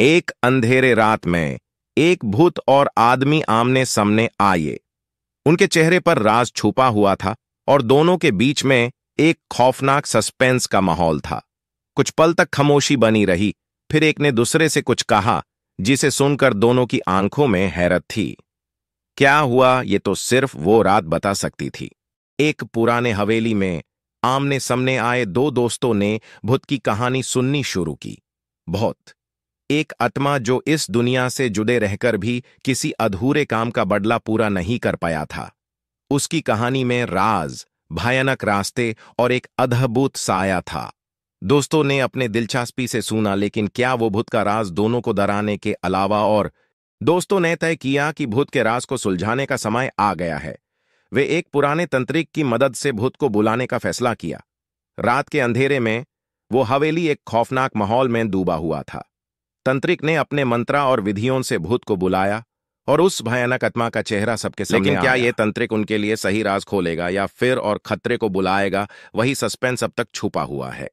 एक अंधेरे रात में एक भूत और आदमी आमने सामने आए उनके चेहरे पर राज छुपा हुआ था और दोनों के बीच में एक खौफनाक सस्पेंस का माहौल था कुछ पल तक खामोशी बनी रही फिर एक ने दूसरे से कुछ कहा जिसे सुनकर दोनों की आंखों में हैरत थी क्या हुआ ये तो सिर्फ वो रात बता सकती थी एक पुराने हवेली में आमने सामने आए दो दोस्तों ने भूत की कहानी सुननी शुरू की बहुत एक आत्मा जो इस दुनिया से जुड़े रहकर भी किसी अधूरे काम का बदला पूरा नहीं कर पाया था उसकी कहानी में राज भयानक रास्ते और एक अद्भुत साया था दोस्तों ने अपने दिलचस्पी से सुना लेकिन क्या वो भूत का राज दोनों को डराने के अलावा और दोस्तों ने तय किया कि भूत के राज को सुलझाने का समय आ गया है वे एक पुराने तंत्रिक की मदद से भूत को बुलाने का फैसला किया रात के अंधेरे में वो हवेली एक खौफनाक माहौल में डूबा हुआ था तंत्रिक ने अपने मंत्रा और विधियों से भूत को बुलाया और उस भयानक आत्मा का चेहरा सबके सामने लेकिन क्या ये तंत्रिक उनके लिए सही राज खोलेगा या फिर और खतरे को बुलाएगा वही सस्पेंस अब तक छुपा हुआ है